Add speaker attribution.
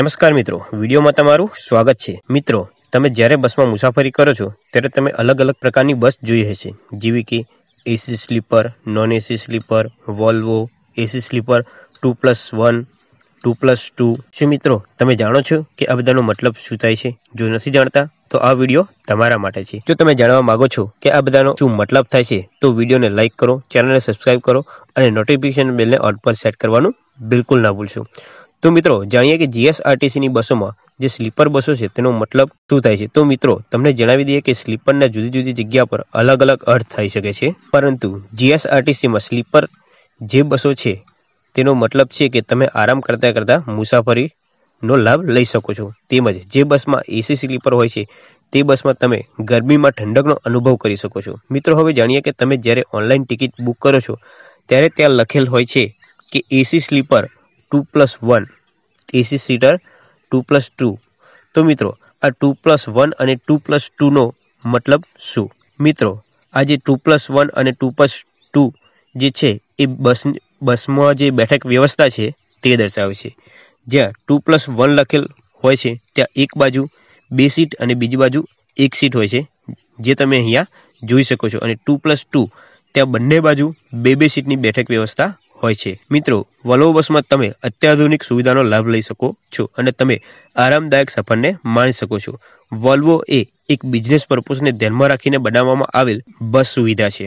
Speaker 1: નમસ્કાર મિત્રો વિડીયોમાં તમારું સ્વાગત છે મિત્રો તમે જ્યારે બસમાં મુસાફરી કરો છો ત્યારે તમે અલગ અલગ પ્રકારની બસ જોઈ હશે જેવી કે A C sleeper non A C sleeper Volvo A C sleeper two plus one two plus two શું મિત્રો તમે જાણો છો કે આ બધાનો મતલબ શું થાય છે જો નથી જાણતા તો આ વિડીયો તમારા માટે છે જો તમે જાણવા માગો છો કે આ બધાનો શું મતલબ થાય છે તો વિડીયોને લાઇક કરો ચેનલને સબસ્ક્રાઈબ કરો અને નોટિફિકેશન બેલને ઓન પર સેટ કરવાનું બિલકુલ ના ભૂલશો તો મિત્રો જાણીએ કે જીએસઆરટીસીની બસોમાં જે સ્લીપર બસો છે તેનો મતલબ શું થાય છે તો મિત્રો તમને જણાવી દઈએ કે સ્લીપરના જુદી જુદી જગ્યા પર અલગ અલગ અર્થ થઈ શકે છે પરંતુ જીએસઆરટીસીમાં સ્લીપર જે બસો છે તેનો મતલબ છે કે તમે આરામ કરતાં કરતાં મુસાફરીનો લાભ લઈ શકો છો તેમજ જે બસમાં એસી સ્લીપર હોય છે તે બસમાં તમે ગરમીમાં ઠંડકનો અનુભવ કરી શકો છો મિત્રો હવે જાણીએ કે તમે જ્યારે ઓનલાઈન ટિકિટ બુક કરો છો ત્યારે ત્યાં લખેલ હોય છે કે A C sleeper two plus one A C seater two plus two તો મિત્રો આ ટુ પ્લસ વન અને ટુ પ્લસ ટુનો મતલબ શું મિત્રો આ જે ટુ પ્લસ વન અને ટુ પ્લસ ટુ જે છે એ બસ બસમાં જે બેઠક વ્યવસ્થા છે તે દર્શાવે છે જ્યાં ટુ પ્લસ વન લખેલ હોય છે ત્યાં એક બાજુ બે સીટ અને બીજી બાજુ એક સીટ હોય છે જે તમે અહીંયા જોઈ શકો છો અને ટુ પ્લસ ટુ ત્યાં બંને બાજુ બે બે સીટની બેઠક વ્યવસ્થા હોય છે મિત્રો વોલ્વો બસમાં તમે અત્યાધુનિક સુવિધાનો લાભ લઈ શકો છો અને તમે આરામદાયક સફરને માણી શકો છો વોલ્વો એ એક બિઝનેસ પર્પઝને ધ્યાનમાં રાખીને બનાવવામાં આવેલ બસ સુવિધા છે